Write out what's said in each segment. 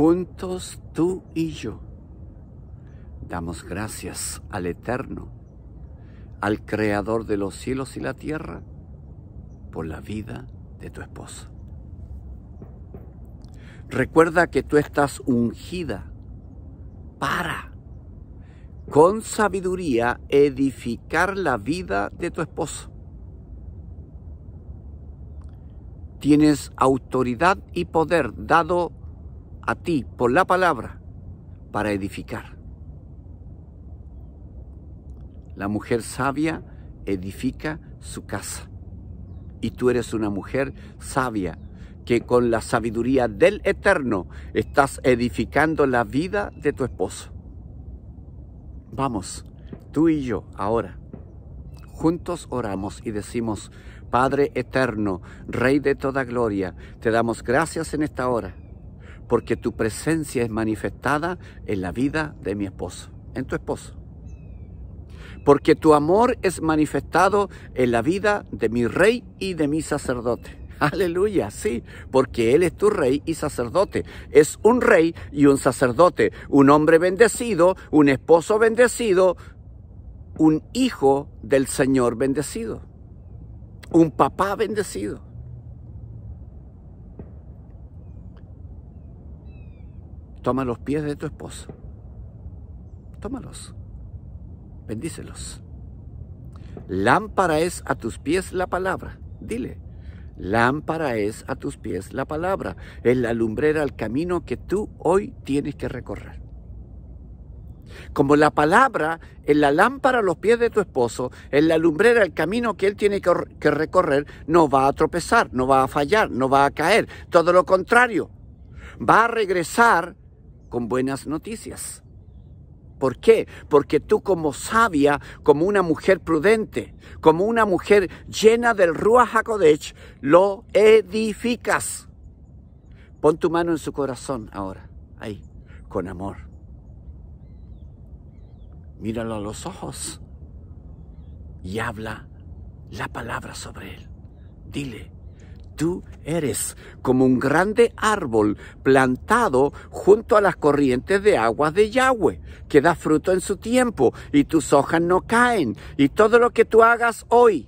juntos tú y yo. Damos gracias al Eterno, al Creador de los cielos y la tierra, por la vida de tu esposo. Recuerda que tú estás ungida para, con sabiduría, edificar la vida de tu esposo. Tienes autoridad y poder dado a ti por la palabra para edificar. La mujer sabia edifica su casa. Y tú eres una mujer sabia que con la sabiduría del Eterno estás edificando la vida de tu esposo. Vamos, tú y yo ahora, juntos oramos y decimos, Padre Eterno, Rey de toda gloria, te damos gracias en esta hora porque tu presencia es manifestada en la vida de mi esposo, en tu esposo. Porque tu amor es manifestado en la vida de mi rey y de mi sacerdote. Aleluya, sí, porque Él es tu rey y sacerdote. Es un rey y un sacerdote, un hombre bendecido, un esposo bendecido, un hijo del Señor bendecido, un papá bendecido. Toma los pies de tu esposo Tómalos. Bendícelos. Lámpara es a tus pies la palabra. Dile, lámpara es a tus pies la palabra. Es la lumbrera al camino que tú hoy tienes que recorrer. Como la palabra es la lámpara a los pies de tu esposo, es la lumbrera el camino que él tiene que recorrer, no va a tropezar, no va a fallar, no va a caer. Todo lo contrario, va a regresar con buenas noticias. ¿Por qué? Porque tú como sabia, como una mujer prudente, como una mujer llena del Ruach HaKodesh, lo edificas. Pon tu mano en su corazón ahora, ahí, con amor. Míralo a los ojos y habla la palabra sobre él. Dile, tú eres, como un grande árbol plantado junto a las corrientes de aguas de Yahweh, que da fruto en su tiempo y tus hojas no caen. Y todo lo que tú hagas hoy,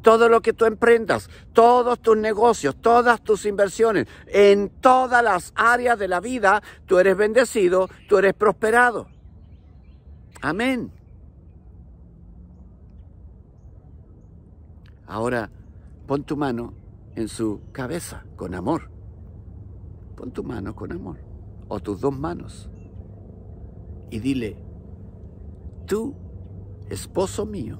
todo lo que tú emprendas, todos tus negocios, todas tus inversiones, en todas las áreas de la vida, tú eres bendecido, tú eres prosperado. Amén. Ahora, pon tu mano en su cabeza con amor. Pon tu mano con amor, o tus dos manos, y dile, tú, esposo mío,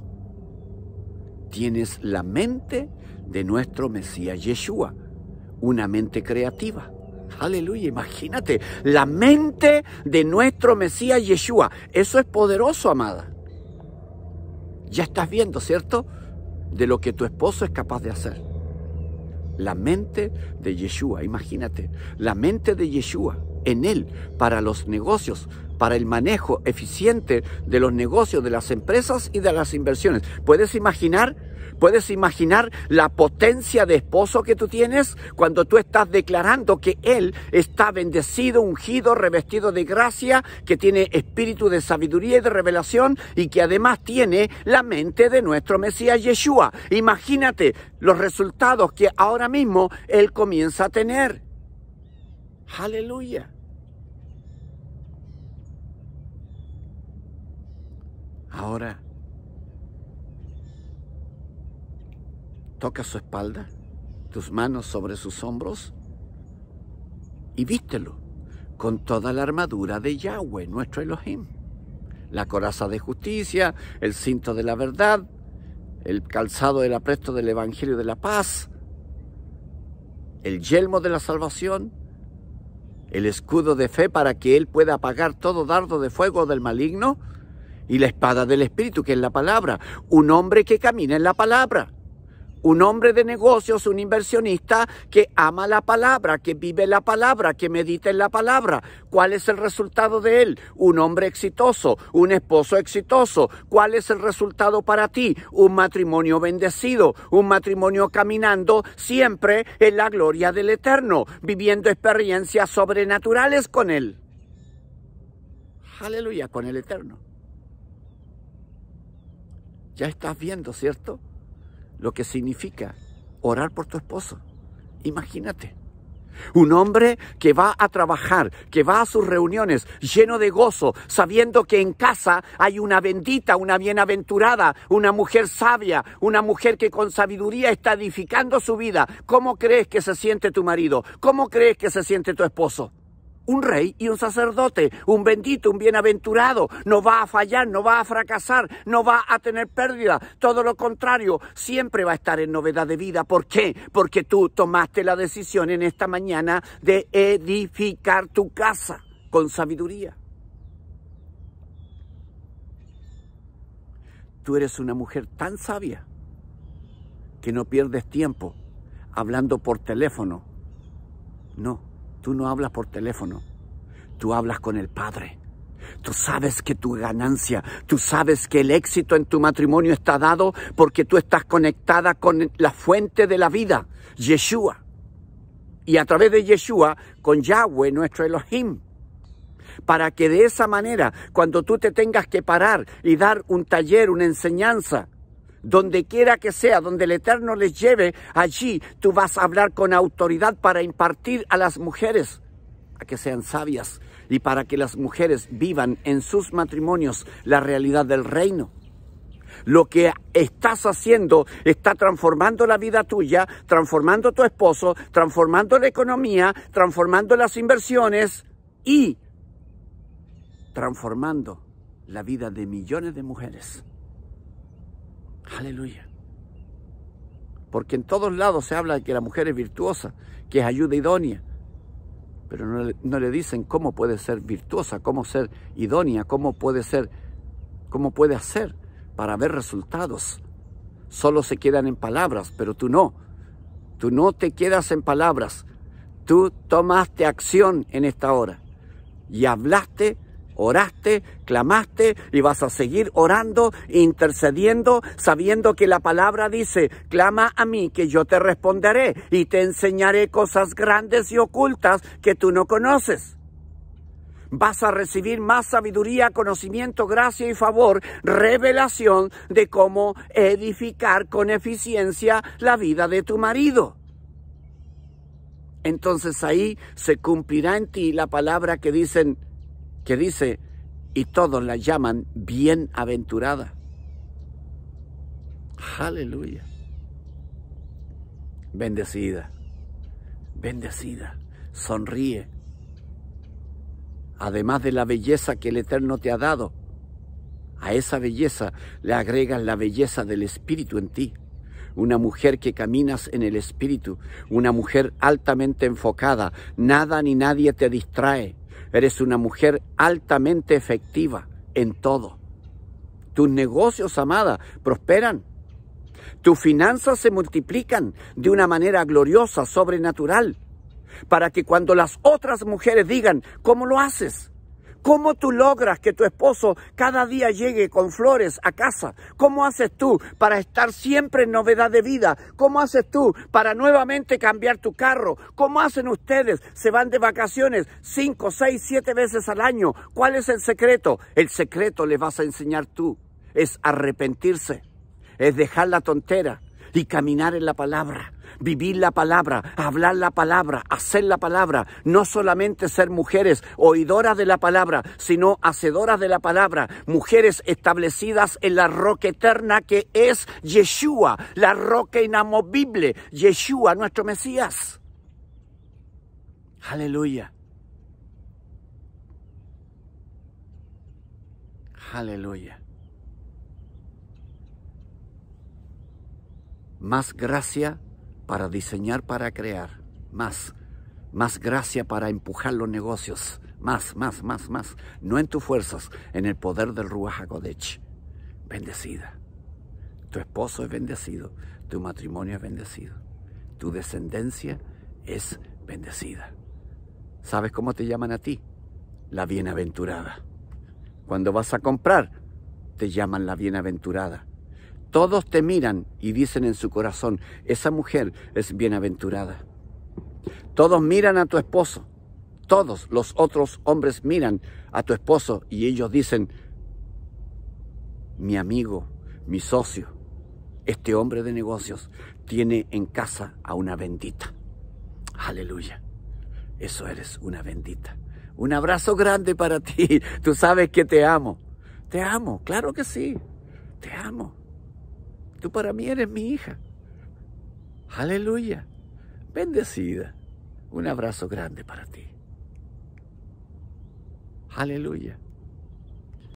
tienes la mente de nuestro Mesías Yeshua, una mente creativa. Aleluya, imagínate, la mente de nuestro Mesías Yeshua. Eso es poderoso, amada. Ya estás viendo, ¿cierto? De lo que tu esposo es capaz de hacer la mente de Yeshua, imagínate, la mente de Yeshua en él para los negocios, para el manejo eficiente de los negocios, de las empresas y de las inversiones. ¿Puedes imaginar? ¿Puedes imaginar la potencia de esposo que tú tienes cuando tú estás declarando que Él está bendecido, ungido, revestido de gracia, que tiene espíritu de sabiduría y de revelación y que además tiene la mente de nuestro Mesías Yeshua? Imagínate los resultados que ahora mismo Él comienza a tener. Aleluya. Ahora, toca su espalda, tus manos sobre sus hombros y vístelo con toda la armadura de Yahweh, nuestro Elohim. La coraza de justicia, el cinto de la verdad, el calzado del apresto del Evangelio de la paz, el yelmo de la salvación, el escudo de fe para que Él pueda apagar todo dardo de fuego del maligno y la espada del Espíritu, que es la palabra. Un hombre que camina en la palabra. Un hombre de negocios, un inversionista que ama la palabra, que vive la palabra, que medita en la palabra. ¿Cuál es el resultado de él? Un hombre exitoso, un esposo exitoso. ¿Cuál es el resultado para ti? Un matrimonio bendecido, un matrimonio caminando siempre en la gloria del Eterno, viviendo experiencias sobrenaturales con él. Aleluya, con el Eterno. Ya estás viendo, ¿cierto? Lo que significa orar por tu esposo. Imagínate. Un hombre que va a trabajar, que va a sus reuniones lleno de gozo, sabiendo que en casa hay una bendita, una bienaventurada, una mujer sabia, una mujer que con sabiduría está edificando su vida. ¿Cómo crees que se siente tu marido? ¿Cómo crees que se siente tu esposo? un rey y un sacerdote, un bendito, un bienaventurado. No va a fallar, no va a fracasar, no va a tener pérdida. Todo lo contrario, siempre va a estar en novedad de vida. ¿Por qué? Porque tú tomaste la decisión en esta mañana de edificar tu casa con sabiduría. Tú eres una mujer tan sabia que no pierdes tiempo hablando por teléfono. No Tú no hablas por teléfono, tú hablas con el Padre. Tú sabes que tu ganancia, tú sabes que el éxito en tu matrimonio está dado porque tú estás conectada con la fuente de la vida, Yeshua. Y a través de Yeshua, con Yahweh, nuestro Elohim. Para que de esa manera, cuando tú te tengas que parar y dar un taller, una enseñanza, donde quiera que sea, donde el Eterno les lleve, allí tú vas a hablar con autoridad para impartir a las mujeres a que sean sabias y para que las mujeres vivan en sus matrimonios la realidad del reino. Lo que estás haciendo está transformando la vida tuya, transformando tu esposo, transformando la economía, transformando las inversiones y transformando la vida de millones de mujeres. Aleluya. Porque en todos lados se habla de que la mujer es virtuosa, que es ayuda idónea, pero no, le dicen cómo puede ser virtuosa, cómo ser idónea, cómo puede ser, cómo puede hacer para ver resultados. Solo se quedan en palabras, pero tú no. Tú no te quedas en palabras. Tú tomaste acción en esta hora y hablaste Oraste, clamaste y vas a seguir orando, intercediendo, sabiendo que la palabra dice, clama a mí que yo te responderé y te enseñaré cosas grandes y ocultas que tú no conoces vas a recibir más sabiduría, conocimiento, gracia y favor, revelación de cómo edificar con eficiencia la vida de tu marido. Entonces ahí se cumplirá en ti la palabra que dicen, que dice, y todos la llaman bienaventurada. Aleluya. Bendecida, bendecida, sonríe. Además de la belleza que el Eterno te ha dado, a esa belleza le agregas la belleza del Espíritu en ti. Una mujer que caminas en el Espíritu, una mujer altamente enfocada, nada ni nadie te distrae Eres una mujer altamente efectiva en todo. Tus negocios, amada, prosperan. Tus finanzas se multiplican de una manera gloriosa, sobrenatural, para que cuando las otras mujeres digan, ¿cómo lo haces? ¿Cómo tú logras que tu esposo cada día llegue con flores a casa? ¿Cómo haces tú para estar siempre en novedad de vida? ¿Cómo haces tú para nuevamente cambiar tu carro? ¿Cómo hacen ustedes? Se van de vacaciones cinco, seis, siete veces al año. ¿Cuál es el secreto? El secreto le vas a enseñar tú. Es arrepentirse, es dejar la tontera y caminar en la palabra vivir la palabra, hablar la palabra, hacer la palabra, no solamente ser mujeres oidoras de la palabra, sino hacedoras de la palabra, mujeres establecidas en la roca eterna que es Yeshua, la roca inamovible, Yeshua, nuestro Mesías. Aleluya. Aleluya. Más gracia para diseñar, para crear, más, más gracia para empujar los negocios, más, más, más, más, no en tus fuerzas, en el poder del Ruach Bendecida. Tu esposo es bendecido, tu matrimonio es bendecido, tu descendencia es bendecida. ¿Sabes cómo te llaman a ti? La bienaventurada. Cuando vas a comprar, te llaman la bienaventurada todos te miran y dicen en su corazón, esa mujer es bienaventurada. Todos miran a tu esposo. Todos los otros hombres miran a tu esposo y ellos dicen, mi amigo, mi socio, este hombre de negocios tiene en casa a una bendita. Aleluya. Eso eres una bendita. Un abrazo grande para ti. Tú sabes que te amo. Te amo, claro que sí. Te amo. Tú para mí eres mi hija. Aleluya. Bendecida. Un abrazo grande para ti. Aleluya.